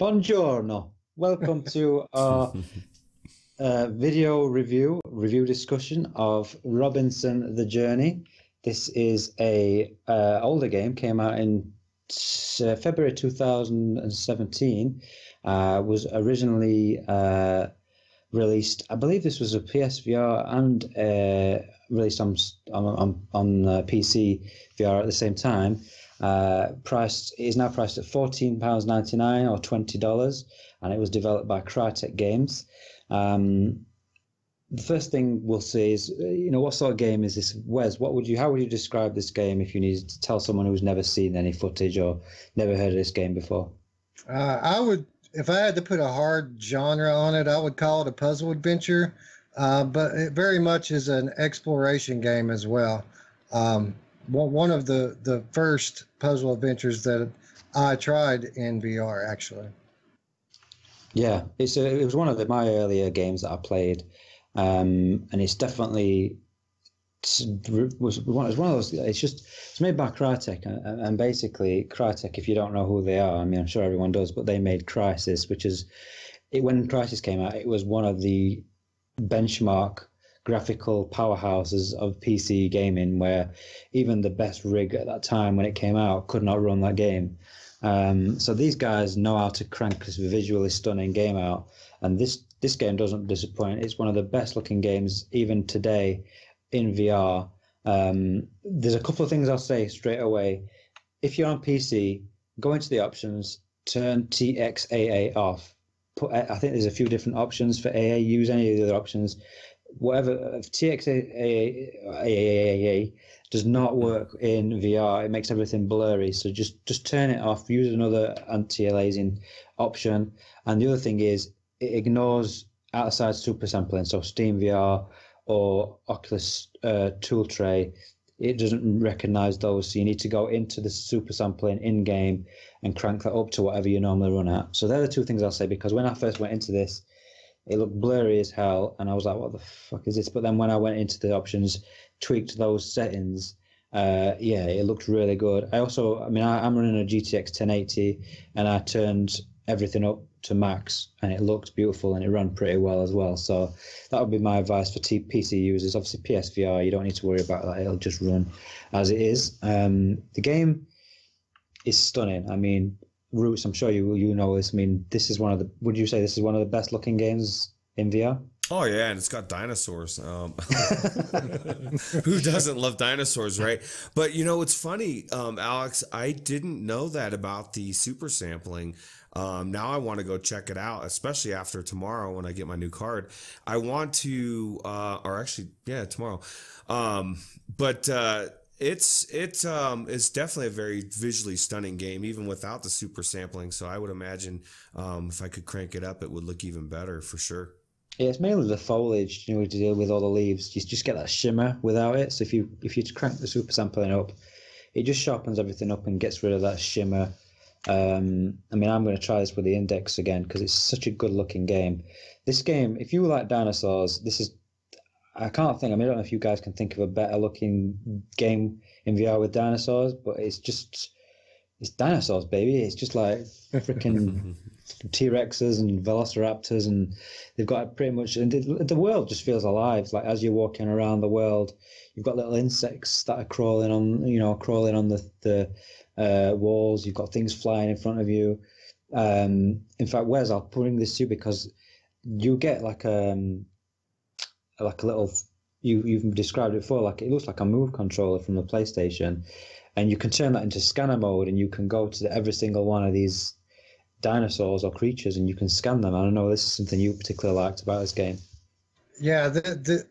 Buongiorno. Welcome to our uh, video review, review discussion of Robinson the Journey. This is a uh, older game, came out in uh, February 2017. Uh, was originally uh, released, I believe this was a PSVR and uh, released on, on, on, on PC VR at the same time. Uh, priced is now priced at fourteen pounds ninety nine or twenty dollars, and it was developed by Crytek Games. Um, the first thing we'll see is, you know, what sort of game is this? Wes, what would you, how would you describe this game if you needed to tell someone who's never seen any footage or never heard of this game before? Uh, I would, if I had to put a hard genre on it, I would call it a puzzle adventure, uh, but it very much is an exploration game as well. Um, one of the the first puzzle adventures that I tried in VR actually. Yeah, it's a, it was one of the, my earlier games that I played, um, and it's definitely was one, it's one of those. It's just it's made by Crytek, and, and, basically Crytek. If you don't know who they are, I mean, I'm sure everyone does, but they made Crisis, which is it, when Crisis came out, it was one of the benchmark graphical powerhouses of PC gaming, where even the best rig at that time when it came out could not run that game. Um, so these guys know how to crank this visually stunning game out, and this this game doesn't disappoint. It's one of the best looking games even today in VR. Um, there's a couple of things I'll say straight away. If you're on PC, go into the options, turn TXAA off. Put, I think there's a few different options for AA. Use any of the other options whatever if TXAA does not work in VR, it makes everything blurry. So just just turn it off. Use another anti-aliasing option. And the other thing is it ignores outside super sampling. So Steam VR or Oculus uh, Tool Tray, it doesn't recognize those. So you need to go into the super sampling in game and crank that up to whatever you normally run at. So they're the two things I'll say because when I first went into this it looked blurry as hell, and I was like, "What the fuck is this?" But then when I went into the options, tweaked those settings, uh, yeah, it looked really good. I also, I mean, I, am running a GTX 1080, and I turned everything up to max, and it looked beautiful, and it ran pretty well as well. So that would be my advice for T- PC users. Obviously, PSVR, you don't need to worry about that; it'll just run as it is. Um, the game is stunning. I mean, Roots, I'm sure you you know this. I mean, this is one of the. Would you say this is one of the best looking games in VR? Oh yeah, and it's got dinosaurs. Um, who doesn't love dinosaurs, right? But you know, it's funny, um, Alex. I didn't know that about the super sampling. Um, now I want to go check it out, especially after tomorrow when I get my new card. I want to, uh, or actually, yeah, tomorrow. Um, but uh, it's it um it's definitely a very visually stunning game even without the super sampling so i would imagine um if i could crank it up it would look even better for sure yeah, it's mainly the foliage you know to deal with all the leaves. You just get that shimmer without it. So if you if you crank the super sampling up, it just sharpens everything up and gets rid of that shimmer. Um, I mean, I'm going to try this with the index again because it's such a good looking game. This game, if you like dinosaurs, this is I can't think. I mean, I don't know if you guys can think of a better looking game in VR with dinosaurs, but it's just it's dinosaurs, baby. It's just like freaking T Rexes and Velociraptors, and they've got pretty much. And the world just feels alive. Like as you're walking around the world, you've got little insects that are crawling on, you know, crawling on the the uh, walls. You've got things flying in front of you. Um, in fact, Wes, I'll bring this to you because you get like um, like a little you you've described it before like it looks like a move controller from the PlayStation, and you can turn that into scanner mode, and you can go to every single one of these dinosaurs or creatures, and you can scan them. I don't know. This is something you particularly liked about this game. Yeah, the, the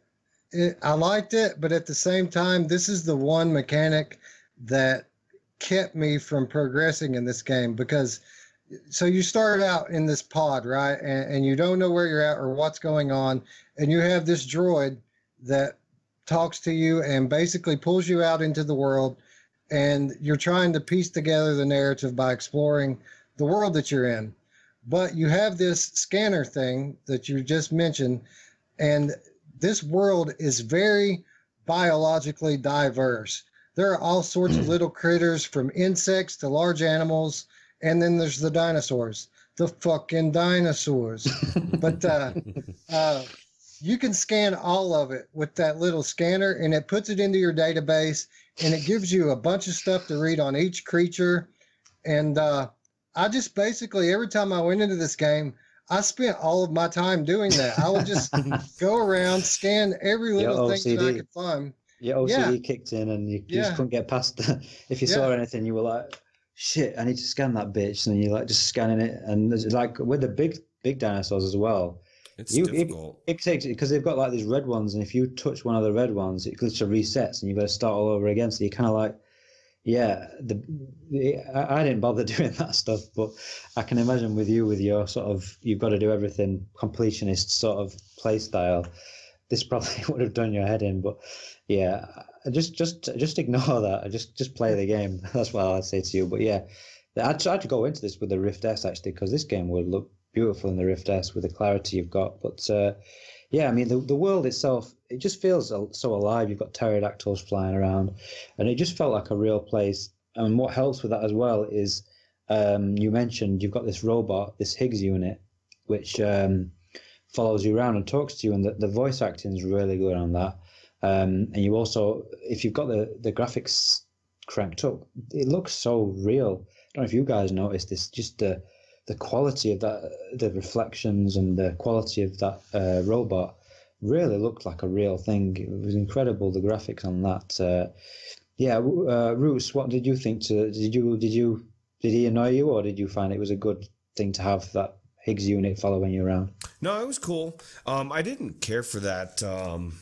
it, I liked it, but at the same time, this is the one mechanic that kept me from progressing in this game because so you start out in this pod, right? And, and, you don't know where you're at or what's going on, and you have this droid that talks to you and basically pulls you out into the world, and you're trying to piece together the narrative by exploring the world that you're in. But you have this scanner thing that you just mentioned, and this world is very biologically diverse. There are all sorts of hmm. little critters from insects to large animals and then there's the dinosaurs, the fucking dinosaurs. but uh, uh, you can scan all of it with that little scanner, and it puts it into your database, and it gives you a bunch of stuff to read on each creature. And uh, I just basically every time I went into this game, I spent all of my time doing that. I would just go around, scan every little thing that I could find. Your OCD yeah. kicked in, and you, you yeah. just couldn't get past that. If you yeah. saw anything, you were like, shit, I need to scan that bitch. And you're like just scanning it. And there's like with the big, big dinosaurs as well. It's you, difficult. It, it takes because they've got like these red ones, and if you touch one of the red ones, it literally resets, and you've got to start all over again. So you're kind of like, yeah, the, the, I didn't bother doing that stuff, but I can imagine with you, with your sort of you've got to do everything completionist sort of play style, this probably would have done your head in. But yeah, just just just ignore that. Just just play the game. That's what I'd say to you. But yeah, I tried to go into this with the Rift S actually because this game would look beautiful in the Rift S with the clarity you've got. But uh, yeah, I mean the the world itself, it just feels so alive. You've got pterodactyls flying around, and it just felt like a real place. And what helps with that as well is um, you mentioned you've got this robot, this Higgs unit, which um, follows you around and talks to you, and the, the voice acting is really good on that. Um, and you also, if you've got the, the graphics cranked up, it looks so real. I don't know if you guys noticed this, just the the quality of that, the reflections and the quality of that uh, robot really looked like a real thing. It was incredible the graphics on that. Uh, yeah, uh, Roots, what did you think? To did you did you did he annoy you, or did you find it was a good thing to have that Higgs unit following you around? No, it was cool. Um, I didn't care for that um,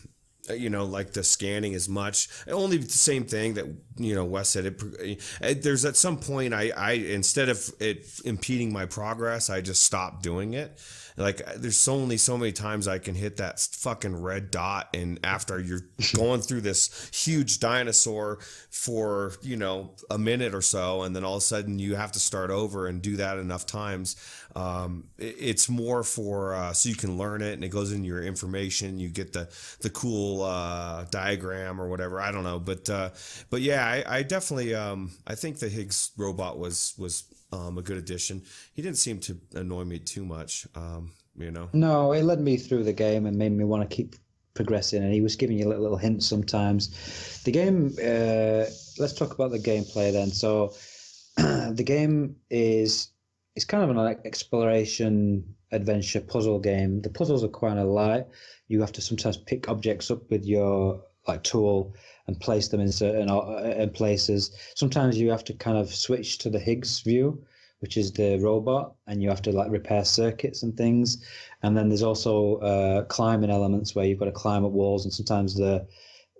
uh, you know, like the scanning as much. Only the same thing that you know Wes said. Uh, it, there's at some point I I instead of it impeding my progress, I just stopped doing it. Like uh, there's only so many times I can hit that fucking red dot, and after you're going through this huge dinosaur for you know a minute or so, and then all of a sudden you have to start over and do that enough times. Um, it, it's more for uh, so you can learn it, and it goes in your information. You get the the cool uh, diagram or whatever. I don't know, but uh, but yeah, I, I definitely um, I think the Higgs robot was was um, a good addition. He didn't seem to annoy me too much, um, you know. No, he led me through the game and made me want to keep progressing. And he was giving you little, little hints sometimes. The game. Uh, let's talk about the gameplay then. So the game is it's kind of an exploration adventure puzzle game. The puzzles are quite a light. You have to sometimes pick objects up with your like Tool and place them in certain uh, uh, in places. Sometimes you have to kind of switch to the Higgs view, which is the robot, and you have to like repair circuits and things. And then there's also uh, climbing elements where you've got to climb up walls, and sometimes the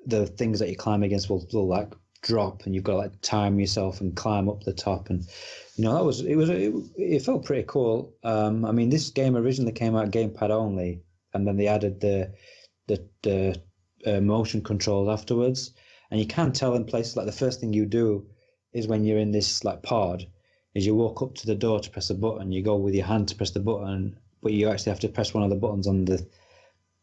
the things that you climb against will, will like drop, and you've got to like time yourself and climb up the top. And you know that was it was it, it felt pretty cool. Um, I mean, this game originally came out gamepad only, and then they added the the, the uh, motion controls afterwards. And you can tell in places like the first thing you do is when you're in this like pod, is you walk up to the door to press a button, you go with your hand to press the button, but you actually have to press one of the buttons on the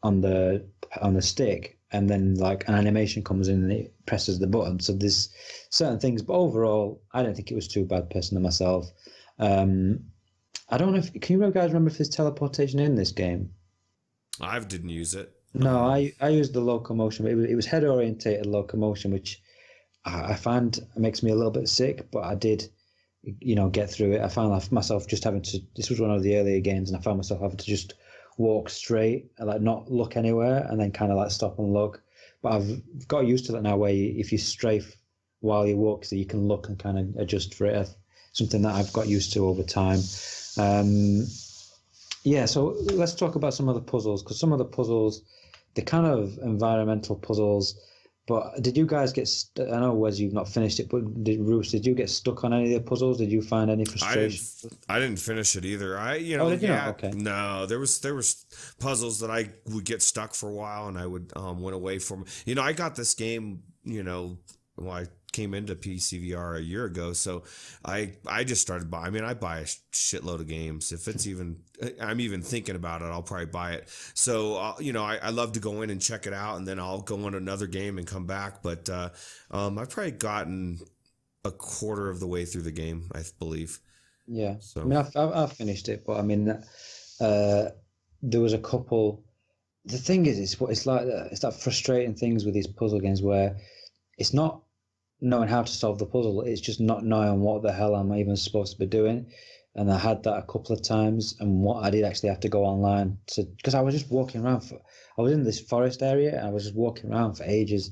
on the on the stick, and then like an animation comes in and it presses the button. So there's certain things, but overall, I don't think it was too bad personally myself. Um, I don't know if can you guys remember if there's teleportation in this game. I didn't use it. No, I, I used the locomotion, it was, it was head orientated locomotion, which I, I find makes me a little bit sick, but I did, you know, get through it. I found myself just having to, this was one of the earlier games, and I found myself having to just walk straight and like not look anywhere and then kind of like stop and look. But I've got used to that now where you, if you strafe while you walk, so you can look and kind of adjust for it. Something that I've got used to over time. Um, yeah, so let's talk about some of the puzzles because some of the puzzles the kind of environmental puzzles. But did you guys get? St- I know Wes, you've not finished it, but did Roos, did you get stuck on any of the puzzles? Did you find any frustration? I didn't, I didn't finish it either. I, you oh, know, oh, did you yeah, okay. no, there was there was puzzles that I would get stuck for a while, and I would um, went away from. You know, I got this game. You know, well, I came into PCVR a year ago. So I I just started buying. I mean, I buy a shitload of games. If it's even I'm even thinking about it, I'll probably buy it. So uh, you know, I, I, love to go in and check it out, and then I'll go on another game and come back. But uh, um, I've probably gotten a quarter of the way through the game, I believe. Yeah. So I mean, I've, I've finished it, but I mean, uh, there was a couple. The thing is, it's what it's like. Uh, it's like frustrating things with these puzzle games where it's not knowing how to solve the puzzle. It's just not knowing what the hell am I even supposed to be doing. And I had that a couple of times. And what I did actually have to go online to because I was just walking around. For, I was in this forest area and I was just walking around for ages.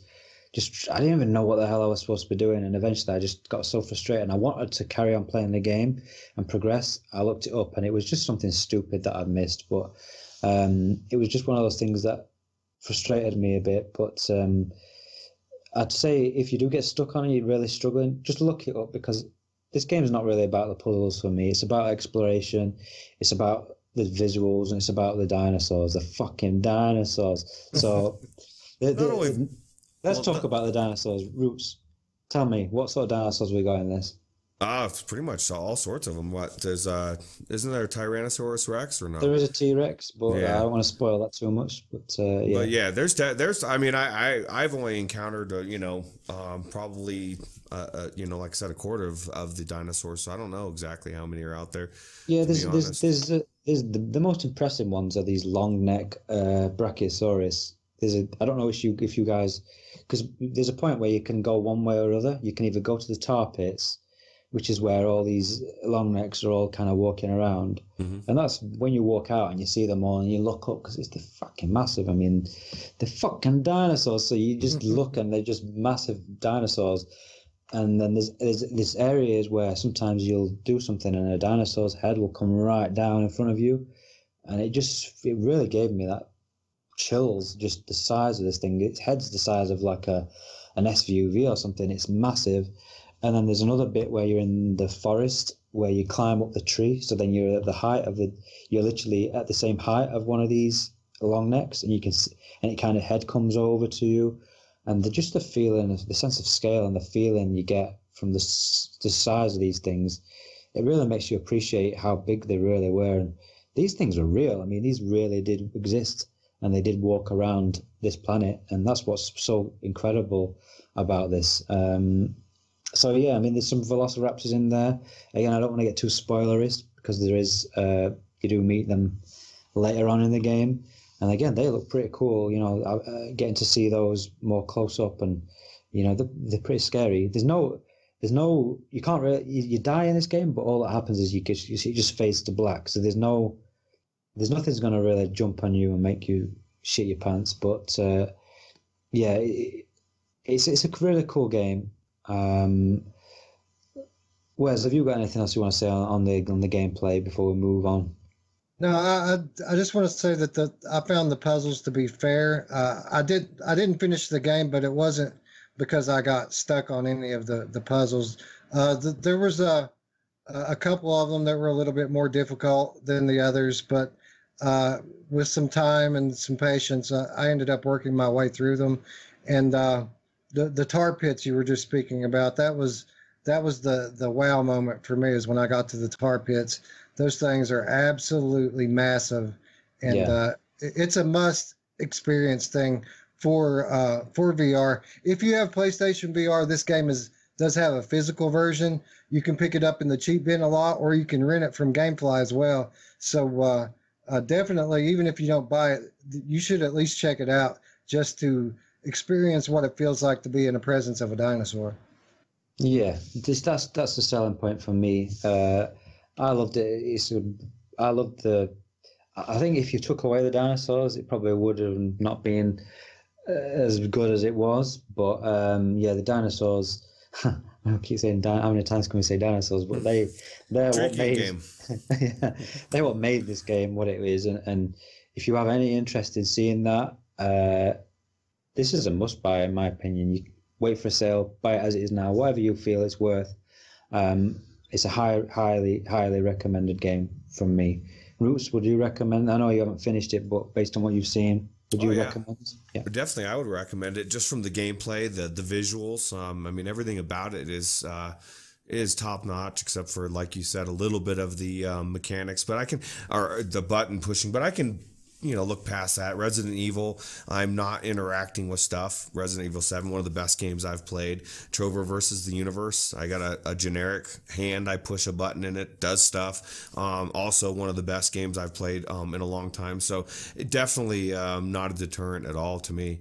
Just I didn't even know what the hell I was supposed to be doing. And eventually I just got so frustrated. And I wanted to carry on playing the game and progress. I looked it up and it was just something stupid that I'd missed. But um, it was just one of those things that frustrated me a bit. But um, I'd say if you do get stuck on it, you're really struggling, just look it up because this game's not really about the puzzles for me. It's about exploration. It's about the visuals and it's about the dinosaurs, the fucking dinosaurs. So, the, the, only, let's well, talk about the dinosaurs. Roots, tell me what sort of dinosaurs we got in this. Ah, uh, pretty much all sorts of them. What there's uh, isn't there Tyrannosaurus Rex or not? There is a T Rex, but uh, yeah. I don't want to spoil that too much. But uh, yeah, but yeah, there's there's. I mean, I, I I've only encountered uh, you know um, probably uh, uh, you know like I said a quarter of, of the dinosaurs, so I don't know exactly how many are out there. Yeah, there's there's there's, a, uh, there's the, the most impressive ones are these long neck uh, Brachiosaurus. There's a I don't know if you if you guys because there's a point where you can go one way or other. You can either go to the tar pits which is where all these long necks are all kind of walking around. Mm-hmm. And that's when you walk out and you see them all and you look up because it's the fucking massive. I mean, the fucking dinosaurs. So you just mm-hmm. look and they're just massive dinosaurs. And then there's, there's this area is where sometimes you'll do something and a dinosaur's head will come right down in front of you. And it just, it really gave me that chills, just the size of this thing. Its head's the size of like a, an SUV or something. It's massive and then there's another bit where you're in the forest where you climb up the tree. So then you're at the height of the, you're literally at the same height of one of these long necks, and you can, and it kind of head comes over to you, and the, just the feeling, the sense of scale, and the feeling you get from the the size of these things, it really makes you appreciate how big they really were. And these things were real. I mean, these really did exist, and they did walk around this planet, and that's what's so incredible about this. Um, so yeah, I mean, there's some velociraptors in there. Again, I don't want to get too spoilerist because there is uh, you do meet them later on in the game, and again, they look pretty cool. You know, uh, uh, getting to see those more close up, and you know, they're, they're pretty scary. There's no there's no you can't really you, you, die in this game but all that happens is you get you, just fades to black so there's no there's nothing's going to really jump on you and make you shit your pants but uh, yeah it, it's it's a really cool game um, Wes, have you got anything else you want to say on, on the on the gameplay before we move on? No, I I just want to say that the I found the puzzles to be fair. Uh, I did I didn't finish the game, but it wasn't because I got stuck on any of the the puzzles. Uh, the, there was a a couple of them that were a little bit more difficult than the others, but uh, with some time and some patience, uh, I ended up working my way through them, and uh, the tar pits you were just speaking about that was that was the the wow moment for me is when I got to the tar pits. Those things are absolutely massive, and yeah. uh, it's a must experience thing for uh, for VR. If you have PlayStation VR, this game is does have a physical version. You can pick it up in the cheap bin a lot, or you can rent it from GameFly as well. So uh, uh, definitely, even if you don't buy it, you should at least check it out just to experience what it feels like to be in the presence of a dinosaur. Yeah, just that's that's the selling point for me. Uh, I loved it. It's a, I loved the. I think if you took away the dinosaurs, it probably would have not been uh, as good as it was. But um, yeah, the dinosaurs. I keep saying di- how many times can we say dinosaurs? But they they're what made yeah, they what made this game what it is. And, and if you have any interest in seeing that, uh, this is a must buy, in my opinion. You wait for a sale, buy it as it is now, whatever you feel it's worth. Um, it's a high, highly, highly recommended game from me. Roots, would you recommend? I know you haven't finished it, but based on what you've seen, would you oh, yeah. recommend? Yeah, definitely. I would recommend it just from the gameplay, the the visuals. Um, I mean, everything about it is. Uh, is top notch, except for like you said, a little bit of the um, mechanics. But I can, or the button pushing. But I can you know look past that resident evil i'm not interacting with stuff resident evil 7 one of the best games i've played trover versus the universe i got a, a generic hand i push a button and it does stuff um, also one of the best games i've played um, in a long time so it definitely um, not a deterrent at all to me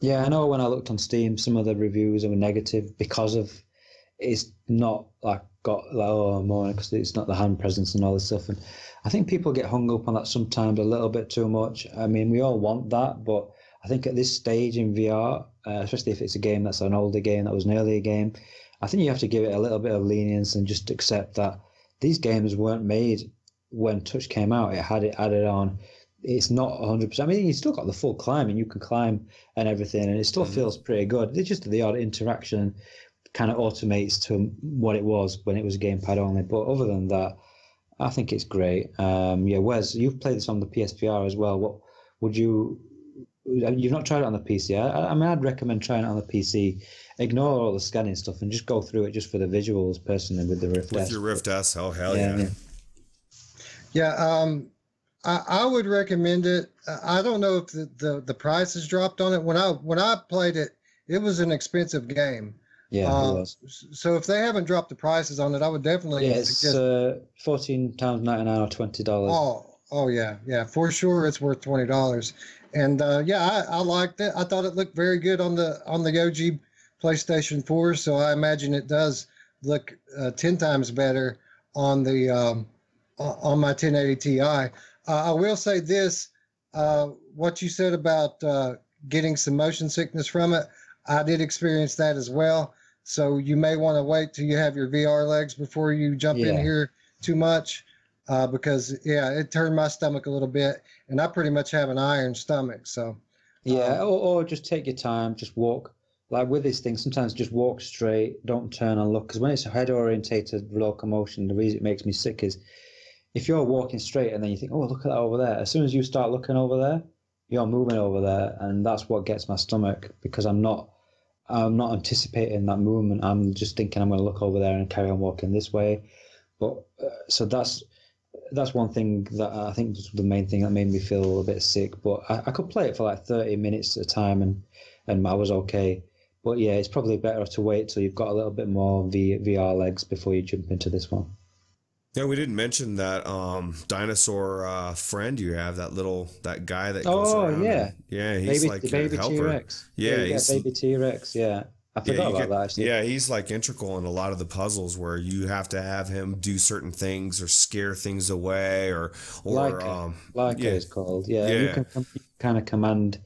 yeah i know when i looked on steam some of the reviews were negative because of it's not like got lower more because it's not the hand presence and all this stuff. And I think people get hung up on that sometimes a little bit too much. I mean, we all want that, but I think at this stage in VR, uh, especially if it's a game that's an older game that was an earlier game, I think you have to give it a little bit of lenience and just accept that these games weren't made when Touch came out. It had it added on. It's not 100%. I mean, you still got the full climb and you can climb and everything, and it still mm-hmm. feels pretty good. It's just the odd interaction kind of automates to what it was when it was gamepad only. But other than that, I think it's great. Um, yeah, Wes, you've played this on the PSVR as well. What would you? Uh, you've not tried it on the PC. I, I mean, I'd recommend trying it on the PC. Ignore all the scanning stuff and just go through it just for the visuals, personally, with the Rift with S. your Rift S, oh hell yeah. Yeah, yeah. Um, I, I, would recommend it. I don't know if the, the the price has dropped on it. When I when I played it, it was an expensive game. Yeah, um, so if they haven't dropped the prices on it, I would definitely. Yeah, it's uh, fourteen pounds ninety nine or twenty dollars. Oh, oh yeah, yeah, for sure, it's worth twenty dollars. And uh, yeah, I, I liked it. I thought it looked very good on the on the OG PlayStation Four, so I imagine it does look uh, ten times better on the um, on my 1080 Ti. Uh, I will say this: uh, what you said about uh, getting some motion sickness from it. I did experience that as well. So you may want to wait till you have your VR legs before you jump yeah. in here too much. Uh, because yeah, it turned my stomach a little bit, and I pretty much have an iron stomach. So yeah, um, or, or, just take your time, just walk. Like with this thing, sometimes just walk straight, don't turn and look. Because when it's a head orientated locomotion, the reason it makes me sick is if you're walking straight and then you think, oh, look at that over there. As soon as you start looking over there, you're moving over there, and that's what gets my stomach because I'm not I'm not anticipating that movement. I'm just thinking I'm going to look over there and carry on walking this way. But uh, so that's that's one thing that I think was the main thing that made me feel a bit sick. But I, I, could play it for like 30 minutes at a time and, and I was okay. But yeah, it's probably better to wait till you've got a little bit more v, VR legs before you jump into this one. Yeah, we didn't mention that um, dinosaur uh, friend you have that little that guy that goes oh yeah and, yeah he's baby, like the baby T Rex yeah, yeah baby T Rex yeah I forgot yeah, about that actually. Yeah, he's like integral in a lot of the puzzles where you have to have him do certain things or scare things away or or Leica, um, yeah. is called yeah, yeah. You, can, kind of command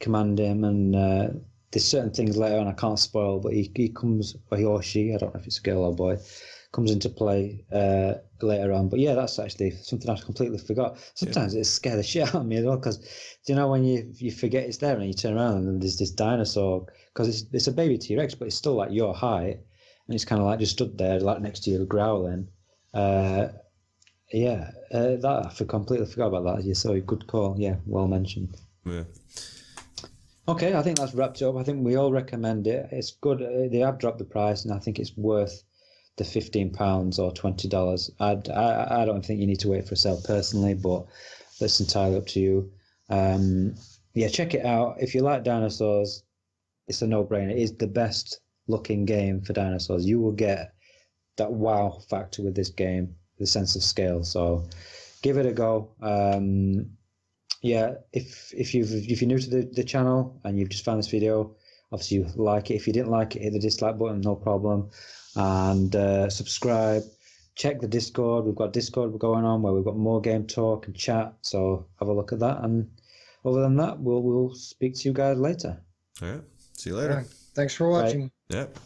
command him and uh, there's certain things later on I can't spoil but he, he comes or he or she I don't know if it's a girl or boy comes into play uh, later on. But yeah, that's actually something I completely forgot. Sometimes yeah. it scares the shit out of me as well because do you know when you you forget it's there and you turn around and there's this dinosaur because it's it's a baby T Rex but it's still like your height and it's kind of like just stood there like next to you growling. Uh, yeah, uh, that I completely forgot about that. saw a good call. Yeah, well mentioned. Yeah. Okay, I think that's wrapped up. I think we all recommend it. It's good. Uh, they have dropped the price, and I think it's worth the fifteen pounds or twenty dollars. I, I don't think you need to wait for a sale personally, but that's entirely up to you. Um, yeah, check it out. If you like dinosaurs, it's a no-brainer. It is the best looking game for dinosaurs. You will get that wow factor with this game, the sense of scale. So give it a go. Um, yeah, if if you've if you're new to the, the channel and you've just found this video, obviously you like it. If you didn't like it, hit the dislike button, no problem and uh, subscribe. Check the Discord. We've got Discord going on where we've got more game talk and chat. So have a look at that. And other than that, we'll we'll speak to you guys later. All right. See you later. Thanks for watching. Right. Yep.